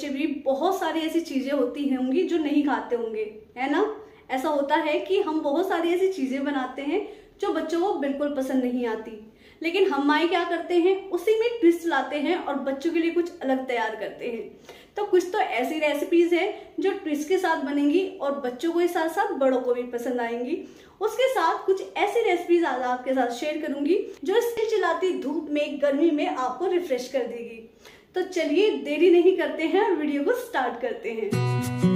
बच्चे भी बहुत सारी ऐसी चीज़ें होती हैं होंगी जो नहीं खाते होंगे है ना ऐसा होता है कि हम बहुत सारी ऐसी चीज़ें बनाते हैं जो बच्चों को बिल्कुल पसंद नहीं आती लेकिन हम माए क्या करते हैं उसी में ट्विस्ट लाते हैं और बच्चों के लिए कुछ अलग तैयार करते हैं तो कुछ तो ऐसी रेसिपीज हैं जो ट्विस्ट के साथ बनेंगी और बच्चों के साथ साथ बड़ों को भी पसंद आएंगी उसके साथ कुछ ऐसी रेसिपीज आज आपके साथ शेयर करूंगी जो स्टिल चलाती धूप में गर्मी में आपको रिफ्रेश कर देगी तो चलिए देरी नहीं करते हैं वीडियो को स्टार्ट करते हैं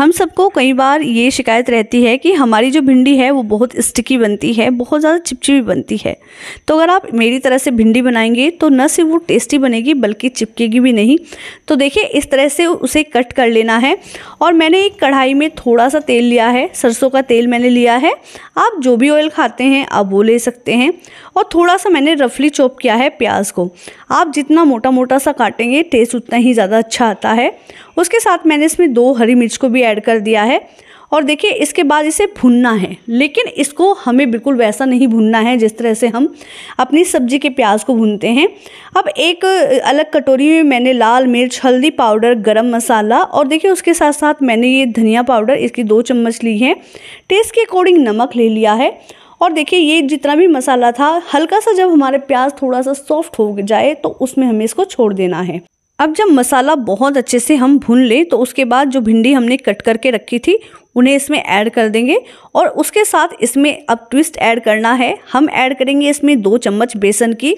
हम सबको कई बार ये शिकायत रहती है कि हमारी जो भिंडी है वो बहुत स्टिकी बनती है बहुत ज़्यादा चिपचिपी बनती है तो अगर आप मेरी तरह से भिंडी बनाएंगे तो न सिर्फ वो टेस्टी बनेगी बल्कि चिपकेगी भी नहीं तो देखिए इस तरह से उसे कट कर लेना है और मैंने एक कढ़ाई में थोड़ा सा तेल लिया है सरसों का तेल मैंने लिया है आप जो भी ऑयल खाते हैं आप वो ले सकते हैं और थोड़ा सा मैंने रफली चॉप किया है प्याज को आप जितना मोटा मोटा सा काटेंगे टेस्ट उतना ही ज़्यादा अच्छा आता है उसके साथ मैंने इसमें दो हरी मिर्च को भी ऐड कर दिया है और देखिए इसके बाद इसे भुनना है लेकिन इसको हमें बिल्कुल वैसा नहीं भुनना है जिस तरह से हम अपनी सब्जी के प्याज को भूनते हैं अब एक अलग कटोरी में मैंने लाल मिर्च हल्दी पाउडर गरम मसाला और देखिए उसके साथ साथ मैंने ये धनिया पाउडर इसकी दो चम्मच ली है टेस्ट के अकॉर्डिंग नमक ले लिया है और देखिए ये जितना भी मसाला था हल्का सा जब हमारे प्याज थोड़ा सा सॉफ्ट हो जाए तो उसमें हमें इसको छोड़ देना है अब जब मसाला बहुत अच्छे से हम भून लें तो उसके बाद जो भिंडी हमने कट करके रखी थी उन्हें इसमें ऐड कर देंगे और उसके साथ इसमें अब ट्विस्ट ऐड करना है हम ऐड करेंगे इसमें दो चम्मच बेसन की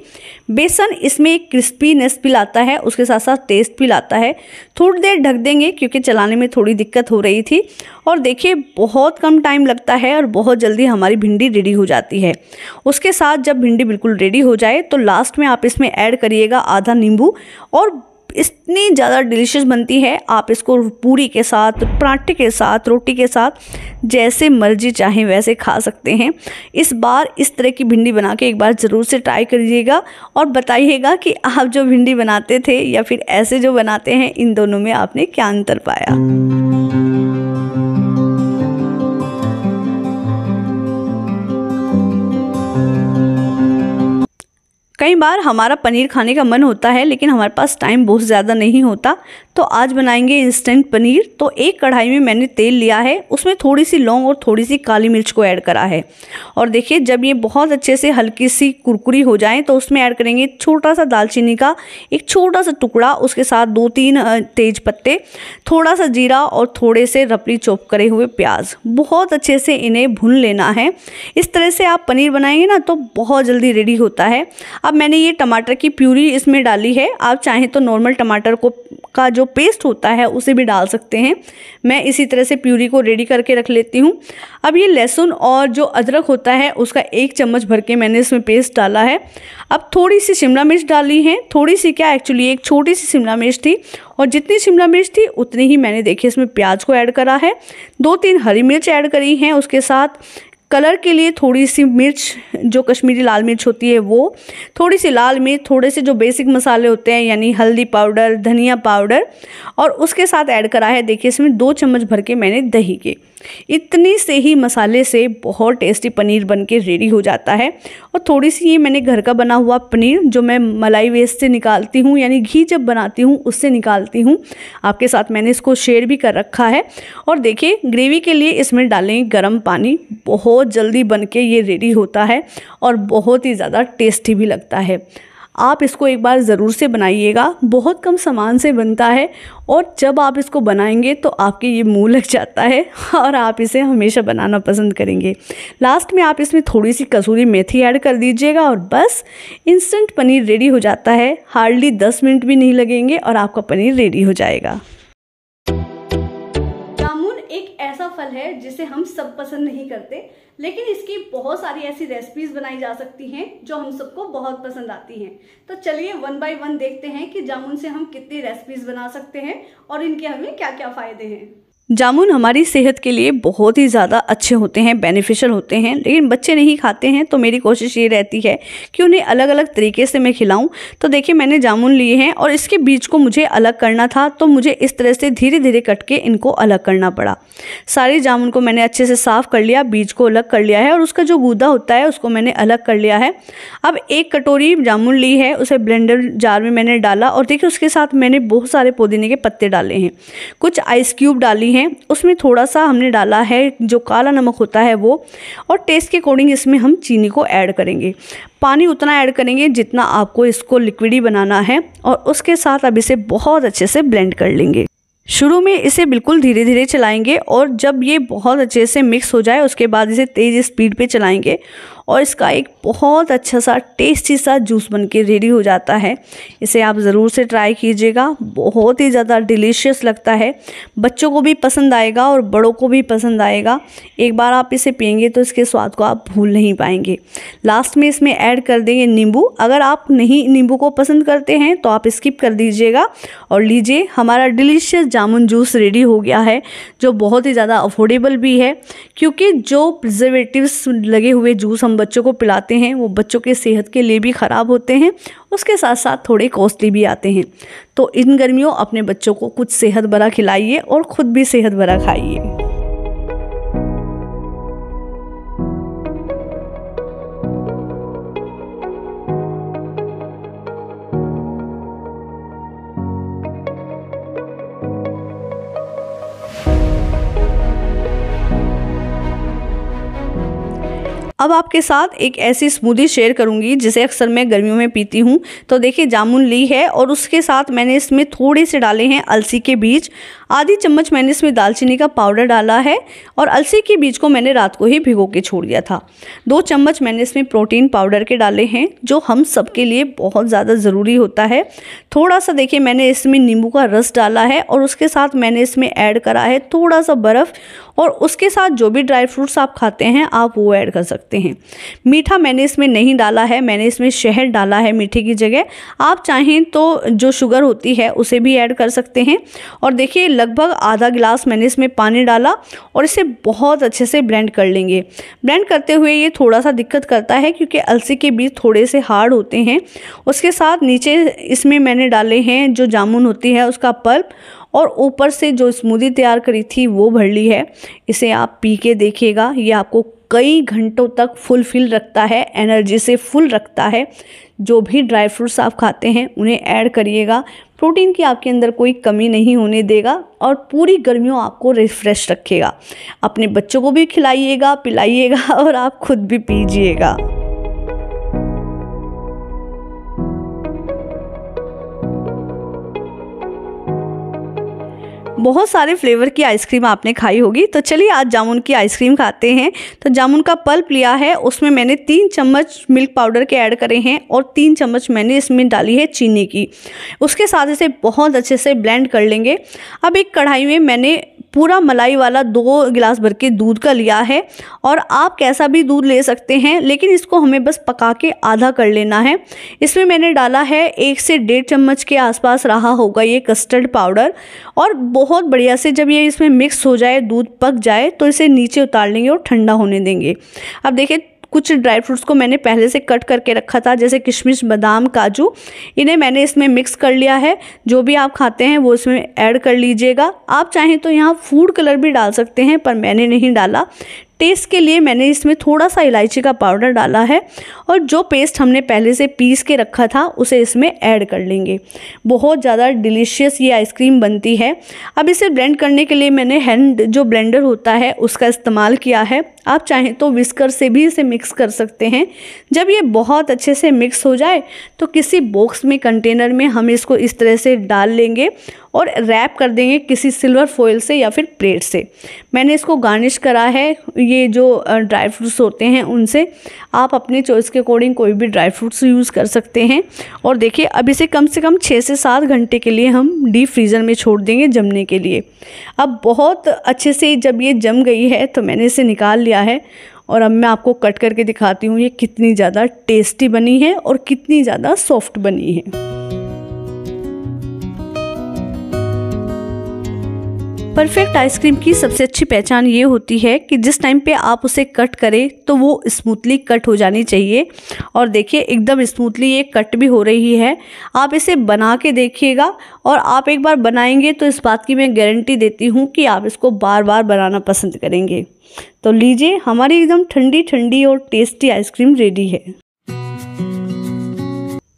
बेसन इसमें क्रिस्पीनेस भी लाता है उसके साथ साथ टेस्ट भी लाता है थोड़ी देर ढक देंगे क्योंकि चलाने में थोड़ी दिक्कत हो रही थी और देखिए बहुत कम टाइम लगता है और बहुत जल्दी हमारी भिंडी रेडी हो जाती है उसके साथ जब भिंडी बिल्कुल रेडी हो जाए तो लास्ट में आप इसमें ऐड करिएगा आधा नींबू और इतनी ज़्यादा डिलीशियस बनती है आप इसको पूरी के साथ पराठे के साथ रोटी के साथ जैसे मर्जी चाहें वैसे खा सकते हैं इस बार इस तरह की भिंडी बना के एक बार ज़रूर से ट्राई करिएगा और बताइएगा कि आप जो भिंडी बनाते थे या फिर ऐसे जो बनाते हैं इन दोनों में आपने क्या अंतर पाया कई बार हमारा पनीर खाने का मन होता है लेकिन हमारे पास टाइम बहुत ज़्यादा नहीं होता तो आज बनाएंगे इंस्टेंट पनीर तो एक कढ़ाई में मैंने तेल लिया है उसमें थोड़ी सी लौंग और थोड़ी सी काली मिर्च को ऐड करा है और देखिए जब ये बहुत अच्छे से हल्की सी कुरकुरी हो जाए तो उसमें ऐड करेंगे छोटा सा दालचीनी का एक छोटा सा टुकड़ा उसके साथ दो तीन तेज पत्ते थोड़ा सा जीरा और थोड़े से रपड़ी चौप करे हुए प्याज बहुत अच्छे से इन्हें भून लेना है इस तरह से आप पनीर बनाएंगे ना तो बहुत जल्दी रेडी होता है अब मैंने ये टमाटर की प्यूरी इसमें डाली है आप चाहें तो नॉर्मल टमाटर को का जो पेस्ट होता है उसे भी डाल सकते हैं मैं इसी तरह से प्यूरी को रेडी करके रख लेती हूँ अब ये लहसुन और जो अदरक होता है उसका एक चम्मच भर के मैंने इसमें पेस्ट डाला है अब थोड़ी सी शिमला मिर्च डाली है थोड़ी सी क्या एक्चुअली एक छोटी सी शिमला मिर्च थी और जितनी शिमला मिर्च थी उतनी ही मैंने देखी इसमें प्याज को ऐड करा है दो तीन हरी मिर्च ऐड करी हैं उसके साथ कलर के लिए थोड़ी सी मिर्च जो कश्मीरी लाल मिर्च होती है वो थोड़ी सी लाल मिर्च थोड़े से जो बेसिक मसाले होते हैं यानी हल्दी पाउडर धनिया पाउडर और उसके साथ ऐड करा है देखिए इसमें दो चम्मच भर के मैंने दही के इतनी से ही मसाले से बहुत टेस्टी पनीर बन के रेडी हो जाता है और थोड़ी सी ये मैंने घर का बना हुआ पनीर जो मैं मलाई वेस्ट से निकालती हूँ यानी घी जब बनाती हूँ उससे निकालती हूँ आपके साथ मैंने इसको शेयर भी कर रखा है और देखिए ग्रेवी के लिए इसमें डालें गर्म पानी बहुत जल्दी बन के ये रेडी होता है और बहुत ही ज़्यादा टेस्टी भी लगता है आप इसको एक बार ज़रूर से बनाइएगा बहुत कम सामान से बनता है और जब आप इसको बनाएंगे तो आपके ये मुँह लग जाता है और आप इसे हमेशा बनाना पसंद करेंगे लास्ट में आप इसमें थोड़ी सी कसूरी मेथी ऐड कर दीजिएगा और बस इंस्टेंट पनीर रेडी हो जाता है हार्डली दस मिनट भी नहीं लगेंगे और आपका पनीर रेडी हो जाएगा है जिसे हम सब पसंद नहीं करते लेकिन इसकी बहुत सारी ऐसी रेसिपीज बनाई जा सकती हैं जो हम सबको बहुत पसंद आती हैं तो चलिए वन बाय वन देखते हैं कि जामुन से हम कितनी रेसिपीज बना सकते हैं और इनके हमें क्या क्या फायदे हैं जामुन हमारी सेहत के लिए बहुत ही ज़्यादा अच्छे होते हैं बेनिफिशियल होते हैं लेकिन बच्चे नहीं खाते हैं तो मेरी कोशिश ये रहती है कि उन्हें अलग अलग तरीके से मैं खिलाऊं तो देखिए मैंने जामुन लिए हैं और इसके बीज को मुझे अलग करना था तो मुझे इस तरह से धीरे धीरे कट के इनको अलग करना पड़ा सारे जामुन को मैंने अच्छे से साफ़ कर लिया बीज को अलग कर लिया है और उसका जो गूदा होता है उसको मैंने अलग कर लिया है अब एक कटोरी जामुन ली है उसे ब्लेंडर जार में मैंने डाला और देखिए उसके साथ मैंने बहुत सारे पुदीने के पत्ते डाले हैं कुछ आइस क्यूब डाली हैं हैं उसमें थोड़ा सा हमने डाला है जो काला नमक होता है वो और टेस्ट के अकॉर्डिंग इसमें हम चीनी को ऐड करेंगे पानी उतना ऐड करेंगे जितना आपको इसको लिक्विडी बनाना है और उसके साथ अब इसे बहुत अच्छे से ब्लेंड कर लेंगे शुरू में इसे बिल्कुल धीरे धीरे चलाएंगे और जब ये बहुत अच्छे से मिक्स हो जाए उसके बाद इसे तेज़ स्पीड पे चलाएंगे और इसका एक बहुत अच्छा सा टेस्टी सा जूस बन के रेडी हो जाता है इसे आप ज़रूर से ट्राई कीजिएगा बहुत ही ज़्यादा डिलीशियस लगता है बच्चों को भी पसंद आएगा और बड़ों को भी पसंद आएगा एक बार आप इसे पियेंगे तो इसके स्वाद को आप भूल नहीं पाएंगे लास्ट में इसमें ऐड कर देंगे नींबू अगर आप नहीं नींबू को पसंद करते हैं तो आप स्किप कर दीजिएगा और लीजिए हमारा डिलीशियस जामुन जूस रेडी हो गया है जो बहुत ही ज़्यादा अफोर्डेबल भी है क्योंकि जो प्रिजर्वेटिव लगे हुए जूस हम हम बच्चों को पिलाते हैं वो बच्चों के सेहत के लिए भी ख़राब होते हैं उसके साथ साथ थोड़े कॉस्टली भी आते हैं तो इन गर्मियों अपने बच्चों को कुछ सेहत भरा खिलाइए और ख़ुद भी सेहत भरा खाइए अब आपके साथ एक ऐसी स्मूदी शेयर करूँगी जिसे अक्सर मैं गर्मियों में पीती हूँ तो देखिए जामुन ली है और उसके साथ मैंने इसमें थोड़े से डाले हैं अलसी के बीज आधी चम्मच मैंने इसमें दालचीनी का पाउडर डाला है और अलसी के बीज को मैंने रात को ही भिगो के छोड़ दिया था दो चम्मच मैंने इसमें प्रोटीन पाउडर के डाले हैं जो हम सब लिए बहुत ज़्यादा ज़रूरी होता है थोड़ा सा देखिए मैंने इसमें नींबू का रस डाला है और उसके साथ मैंने इसमें ऐड करा है थोड़ा सा बर्फ़ और उसके साथ जो भी ड्राई फ्रूट्स आप खाते हैं आप वो ऐड कर सकते हैं सकते हैं मीठा मैंने इसमें नहीं डाला है मैंने इसमें शहद डाला है मीठे की जगह आप चाहें तो जो शुगर होती है उसे भी ऐड कर सकते हैं और देखिए लगभग आधा गिलास मैंने इसमें पानी डाला और इसे बहुत अच्छे से ब्लेंड कर लेंगे ब्लेंड करते हुए ये थोड़ा सा दिक्कत करता है क्योंकि अलसी के बीज थोड़े से हार्ड होते हैं उसके साथ नीचे इसमें मैंने डाले हैं जो जामुन होती है उसका पल्प और ऊपर से जो स्मूदी तैयार करी थी वो भर ली है इसे आप पी के देखिएगा ये आपको कई घंटों तक फुलफिल रखता है एनर्जी से फुल रखता है जो भी ड्राई फ्रूट्स आप खाते हैं उन्हें ऐड करिएगा प्रोटीन की आपके अंदर कोई कमी नहीं होने देगा और पूरी गर्मियों आपको रिफ्रेश रखेगा अपने बच्चों को भी खिलाइएगा पिलाइएगा और आप खुद भी पीजिएगा बहुत सारे फ्लेवर की आइसक्रीम आपने खाई होगी तो चलिए आज जामुन की आइसक्रीम खाते हैं तो जामुन का पल्प लिया है उसमें मैंने तीन चम्मच मिल्क पाउडर के ऐड करे हैं और तीन चम्मच मैंने इसमें डाली है चीनी की उसके साथ इसे बहुत अच्छे से ब्लेंड कर लेंगे अब एक कढ़ाई में मैंने पूरा मलाई वाला दो गिलास भर के दूध का लिया है और आप कैसा भी दूध ले सकते हैं लेकिन इसको हमें बस पका के आधा कर लेना है इसमें मैंने डाला है एक से डेढ़ चम्मच के आसपास रहा होगा ये कस्टर्ड पाउडर और बहुत बढ़िया से जब ये इसमें मिक्स हो जाए दूध पक जाए तो इसे नीचे उतार लेंगे और ठंडा होने देंगे अब देखिए कुछ ड्राई फ्रूट्स को मैंने पहले से कट करके रखा था जैसे किशमिश बादाम काजू इन्हें मैंने इसमें मिक्स कर लिया है जो भी आप खाते हैं वो इसमें ऐड कर लीजिएगा आप चाहें तो यहाँ फूड कलर भी डाल सकते हैं पर मैंने नहीं डाला टेस्ट के लिए मैंने इसमें थोड़ा सा इलायची का पाउडर डाला है और जो पेस्ट हमने पहले से पीस के रखा था उसे इसमें ऐड कर लेंगे बहुत ज़्यादा डिलीशियस ये आइसक्रीम बनती है अब इसे ब्लेंड करने के लिए मैंने हैंड जो ब्लेंडर होता है उसका इस्तेमाल किया है आप चाहें तो विस्कर से भी इसे मिक्स कर सकते हैं जब ये बहुत अच्छे से मिक्स हो जाए तो किसी बॉक्स में कंटेनर में हम इसको इस तरह से डाल लेंगे और रैप कर देंगे किसी सिल्वर फॉयल से या फिर प्लेट से मैंने इसको गार्निश करा है ये जो ड्राई फ्रूट्स होते हैं उनसे आप अपने चॉइस के अकॉर्डिंग कोई भी ड्राई फ्रूट्स यूज़ कर सकते हैं और देखिए अब इसे कम से कम छः से सात घंटे के लिए हम डीप फ्रीज़र में छोड़ देंगे जमने के लिए अब बहुत अच्छे से जब ये जम गई है तो मैंने इसे निकाल लिया लिया है और अब मैं आपको कट करके दिखाती हूँ ये कितनी ज़्यादा टेस्टी बनी है और कितनी ज़्यादा सॉफ्ट बनी है परफेक्ट आइसक्रीम की सबसे अच्छी पहचान ये होती है कि जिस टाइम पे आप उसे कट करें तो वो स्मूथली कट हो जानी चाहिए और देखिए एकदम स्मूथली ये कट भी हो रही है आप इसे बना के देखिएगा और आप एक बार बनाएंगे तो इस बात की मैं गारंटी देती हूँ कि आप इसको बार बार बनाना पसंद करेंगे तो लीजिए हमारी एकदम ठंडी ठंडी और टेस्टी आइसक्रीम रेडी है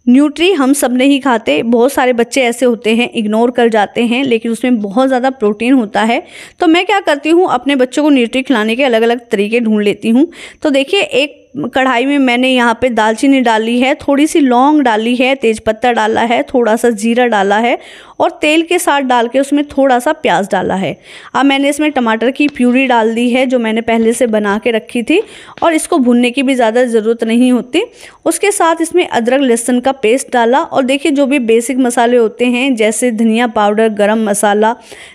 न्यूट्री हम सब नहीं खाते बहुत सारे बच्चे ऐसे होते हैं इग्नोर कर जाते हैं लेकिन उसमें बहुत ज़्यादा प्रोटीन होता है तो मैं क्या करती हूँ अपने बच्चों को न्यूट्री खिलाने के अलग अलग तरीके ढूंढ लेती हूँ तो देखिए एक कढ़ाई में मैंने यहाँ पे दालचीनी डाली है थोड़ी सी लौंग डाली है तेज़पत्ता डाला है थोड़ा सा जीरा डाला है और तेल के साथ डाल के उसमें थोड़ा सा प्याज डाला है अब मैंने इसमें टमाटर की प्यूरी डाल दी है जो मैंने पहले से बना के रखी थी और इसको भुनने की भी ज़्यादा ज़रूरत नहीं होती उसके साथ इसमें अदरक लहसुन का पेस्ट डाला और देखिए जो भी बेसिक मसाले होते हैं जैसे धनिया पाउडर गरम मसाला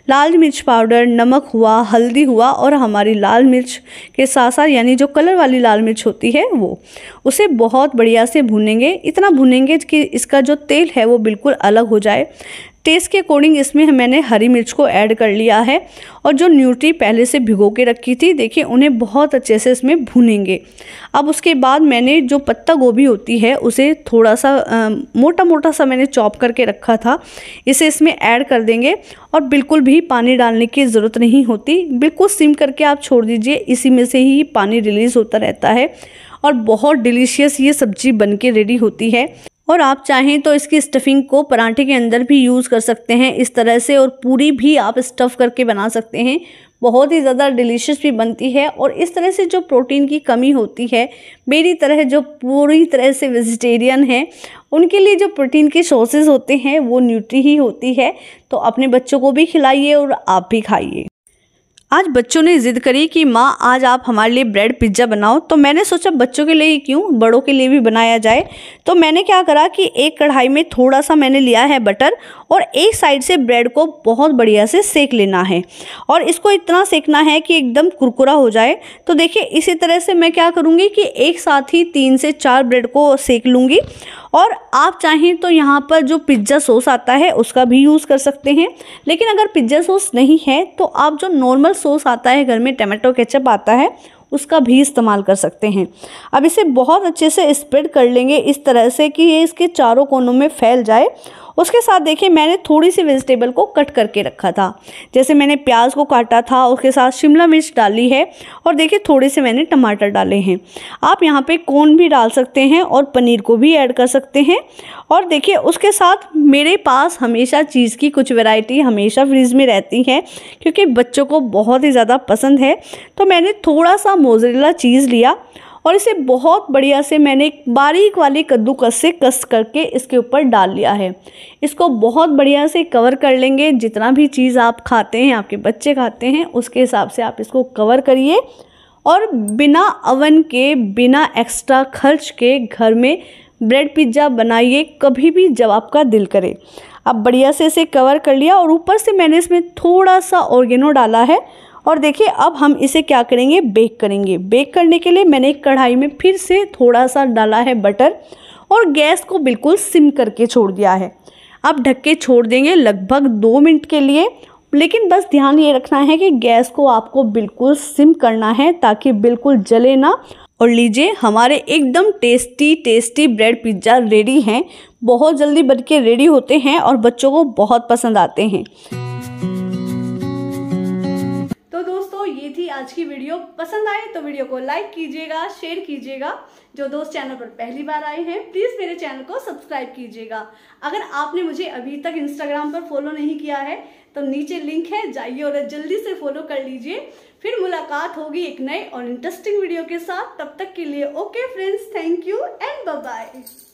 लाल मिर्च पाउडर नमक हुआ हल्दी हुआ और हमारी लाल मिर्च के साथ साथ यानी जो कलर वाली लाल मिर्च होती होती है वो उसे बहुत बढ़िया से भुनेंगे इतना भुनेंगे कि इसका जो तेल है वो बिल्कुल अलग हो जाए टेस्ट के अकॉर्डिंग इसमें मैंने हरी मिर्च को ऐड कर लिया है और जो न्यूट्री पहले से भिगो के रखी थी देखिए उन्हें बहुत अच्छे से इसमें भुनेंगे अब उसके बाद मैंने जो पत्ता गोभी होती है उसे थोड़ा सा आ, मोटा मोटा सा मैंने चॉप करके रखा था इसे इसमें ऐड कर देंगे और बिल्कुल भी पानी डालने की ज़रूरत नहीं होती बिल्कुल सिम करके आप छोड़ दीजिए इसी में से ही पानी रिलीज़ होता रहता है और बहुत डिलीशियस ये सब्जी बन के रेडी होती है और आप चाहें तो इसकी स्टफिंग को पराठे के अंदर भी यूज़ कर सकते हैं इस तरह से और पूरी भी आप स्टफ़ करके बना सकते हैं बहुत ही ज़्यादा डिलीशियस भी बनती है और इस तरह से जो प्रोटीन की कमी होती है मेरी तरह जो पूरी तरह से वेजिटेरियन हैं उनके लिए जो प्रोटीन के सोर्सेज होते हैं वो न्यूट्री ही होती है तो अपने बच्चों को भी खिलाइए और आप भी खाइए आज बच्चों ने जिद करी कि माँ आज आप हमारे लिए ब्रेड पिज्ज़ा बनाओ तो मैंने सोचा बच्चों के लिए क्यों बड़ों के लिए भी बनाया जाए तो मैंने क्या करा कि एक कढ़ाई में थोड़ा सा मैंने लिया है बटर और एक साइड से ब्रेड को बहुत बढ़िया से सेक लेना है और इसको इतना सेकना है कि एकदम कुरकुरा हो जाए तो देखिए इसी तरह से मैं क्या करूँगी कि एक साथ ही तीन से चार ब्रेड को सेक लूँगी और आप चाहें तो यहाँ पर जो पिज्ज़ा सॉस आता है उसका भी यूज़ कर सकते हैं लेकिन अगर पिज्ज़ा सॉस नहीं है तो आप जो नॉर्मल सॉस आता है घर में टमाटो केचप आता है उसका भी इस्तेमाल कर सकते हैं अब इसे बहुत अच्छे से स्प्रेड कर लेंगे इस तरह से कि ये इसके चारों कोनों में फैल जाए उसके साथ देखिए मैंने थोड़ी सी वेजिटेबल को कट करके रखा था जैसे मैंने प्याज को काटा था उसके साथ शिमला मिर्च डाली है और देखिए थोड़े से मैंने टमाटर डाले हैं आप यहाँ पे कोन भी डाल सकते हैं और पनीर को भी ऐड कर सकते हैं और देखिए उसके साथ मेरे पास हमेशा चीज़ की कुछ वेराइटी हमेशा फ्रिज में रहती है क्योंकि बच्चों को बहुत ही ज़्यादा पसंद है तो मैंने थोड़ा सा मोजरेला चीज़ लिया और इसे बहुत बढ़िया से मैंने एक बारीक वाली कद्दूकस से कस करके इसके ऊपर डाल लिया है इसको बहुत बढ़िया से कवर कर लेंगे जितना भी चीज़ आप खाते हैं आपके बच्चे खाते हैं उसके हिसाब से आप इसको कवर करिए और बिना अवन के बिना एक्स्ट्रा खर्च के घर में ब्रेड पिज्ज़ा बनाइए कभी भी जब आपका दिल करे अब बढ़िया से इसे कवर कर लिया और ऊपर से मैंने इसमें थोड़ा सा ऑर्गेनो डाला है और देखिए अब हम इसे क्या करेंगे बेक करेंगे बेक करने के लिए मैंने एक कढ़ाई में फिर से थोड़ा सा डाला है बटर और गैस को बिल्कुल सिम करके छोड़ दिया है अब ढक के छोड़ देंगे लगभग दो मिनट के लिए लेकिन बस ध्यान ये रखना है कि गैस को आपको बिल्कुल सिम करना है ताकि बिल्कुल जले ना और लीजिए हमारे एकदम tasty tasty bread pizza ready हैं बहुत जल्दी बन के रेडी होते हैं और बच्चों को बहुत पसंद आते हैं थी आज की वीडियो पसंद आए तो वीडियो को लाइक कीजिएगा शेयर कीजिएगा जो दोस्त चैनल पर पहली बार आए हैं प्लीज़ मेरे चैनल को सब्सक्राइब कीजिएगा अगर आपने मुझे अभी तक इंस्टाग्राम पर फॉलो नहीं किया है तो नीचे लिंक है जाइए और जल्दी से फॉलो कर लीजिए फिर मुलाकात होगी एक नए और इंटरेस्टिंग वीडियो के साथ तब तक के लिए okay friends thank you and bye